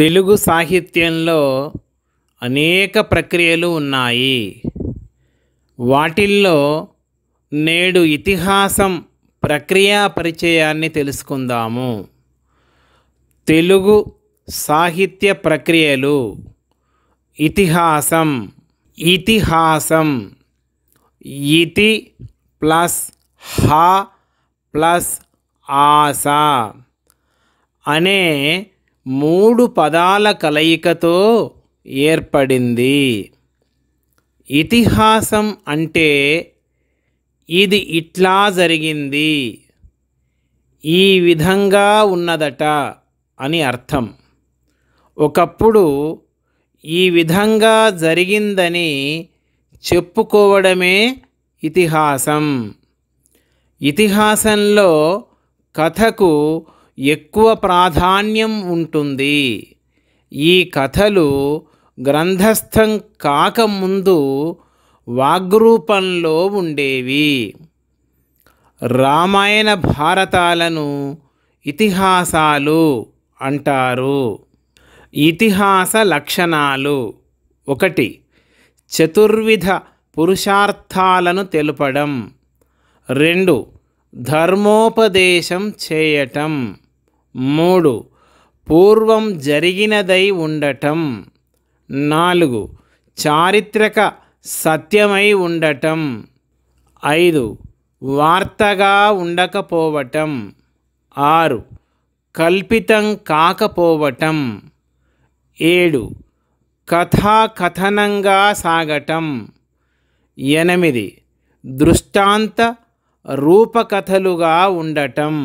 తెలుగు సాహిత్యంలో అనేక ప్రక్రియలు ఉన్నాయి వాటిల్లో నేడు ఇతిహాసం ప్రక్రియా పరిచయాన్ని తెలుసుకుందాము తెలుగు సాహిత్య ప్రక్రియలు ఇతిహాసం ఇతిహాసం ఇతి ప్లస్ హ ప్లస్ ఆస అనే మూడు పదాల కలయికతో ఏర్పడింది ఇతిహాసం అంటే ఇది ఇట్లా జరిగింది ఈ విధంగా ఉన్నదట అని అర్థం ఒకప్పుడు ఈ విధంగా జరిగిందని చెప్పుకోవడమే ఇతిహాసం ఇతిహాసంలో కథకు ఎక్కువ ప్రాధాన్యం ఉంటుంది ఈ కథలు గ్రంథస్థం కాకముందు వాగ్రూపంలో ఉండేవి రామాయణ భారతాలను ఇతిహాసాలు అంటారు ఇతిహాస లక్షణాలు ఒకటి చతుర్విధ పురుషార్థాలను తెలుపడం రెండు ధర్మోపదేశం చేయటం మూడు పూర్వం జరిగినదై ఉండటం నాలుగు చారిత్రక సత్యమై ఉండటం ఐదు వార్తగా ఉండకపోవటం ఆరు కల్పితం కాకపోవటం ఏడు కథాకథనంగా సాగటం ఎనిమిది దృష్టాంత రూపకథలుగా ఉండటం